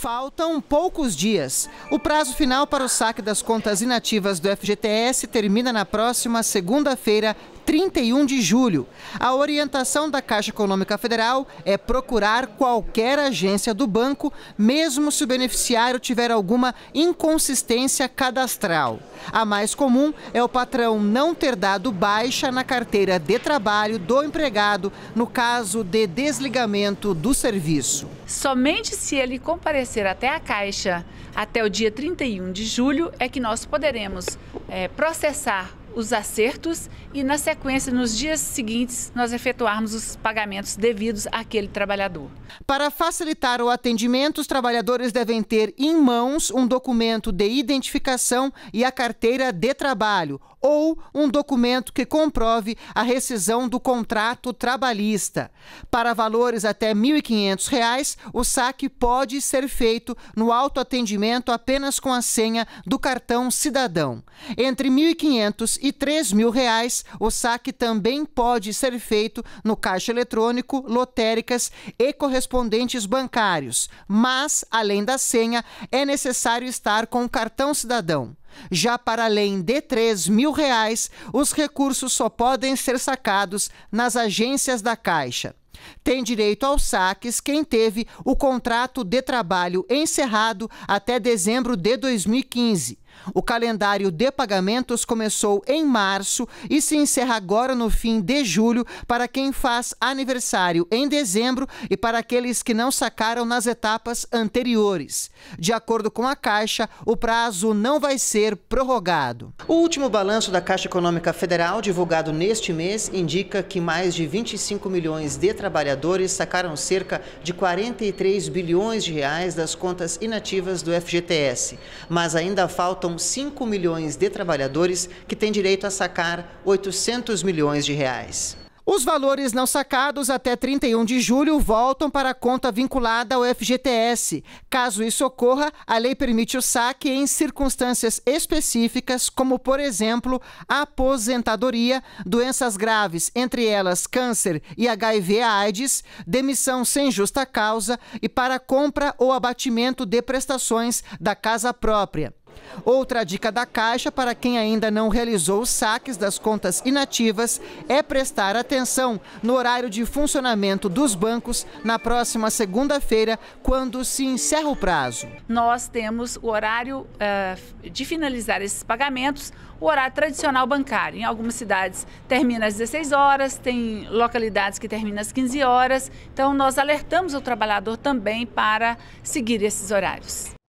Faltam poucos dias. O prazo final para o saque das contas inativas do FGTS termina na próxima segunda-feira, 31 de julho. A orientação da Caixa Econômica Federal é procurar qualquer agência do banco, mesmo se o beneficiário tiver alguma inconsistência cadastral. A mais comum é o patrão não ter dado baixa na carteira de trabalho do empregado no caso de desligamento do serviço. Somente se ele comparecer até a Caixa até o dia 31 de julho é que nós poderemos é, processar os acertos e, na sequência, nos dias seguintes, nós efetuarmos os pagamentos devidos àquele trabalhador. Para facilitar o atendimento, os trabalhadores devem ter em mãos um documento de identificação e a carteira de trabalho ou um documento que comprove a rescisão do contrato trabalhista. Para valores até R$ 1.500, o saque pode ser feito no autoatendimento apenas com a senha do cartão cidadão. Entre R$ 1.500 e três mil reais. O saque também pode ser feito no caixa eletrônico, lotéricas e correspondentes bancários. Mas, além da senha, é necessário estar com o cartão cidadão. Já para além de três mil reais, os recursos só podem ser sacados nas agências da Caixa. Tem direito aos saques quem teve o contrato de trabalho encerrado até dezembro de 2015 o calendário de pagamentos começou em março e se encerra agora no fim de julho para quem faz aniversário em dezembro e para aqueles que não sacaram nas etapas anteriores. De acordo com a Caixa, o prazo não vai ser prorrogado. O último balanço da Caixa Econômica Federal, divulgado neste mês, indica que mais de 25 milhões de trabalhadores sacaram cerca de 43 bilhões de reais das contas inativas do FGTS. Mas ainda faltam faltam 5 milhões de trabalhadores que têm direito a sacar 800 milhões de reais. Os valores não sacados até 31 de julho voltam para a conta vinculada ao FGTS. Caso isso ocorra, a lei permite o saque em circunstâncias específicas, como, por exemplo, aposentadoria, doenças graves, entre elas câncer e HIV-AIDS, demissão sem justa causa e para compra ou abatimento de prestações da casa própria. Outra dica da Caixa para quem ainda não realizou os saques das contas inativas é prestar atenção no horário de funcionamento dos bancos na próxima segunda-feira, quando se encerra o prazo. Nós temos o horário uh, de finalizar esses pagamentos, o horário tradicional bancário. Em algumas cidades termina às 16 horas, tem localidades que termina às 15 horas. Então, nós alertamos o trabalhador também para seguir esses horários.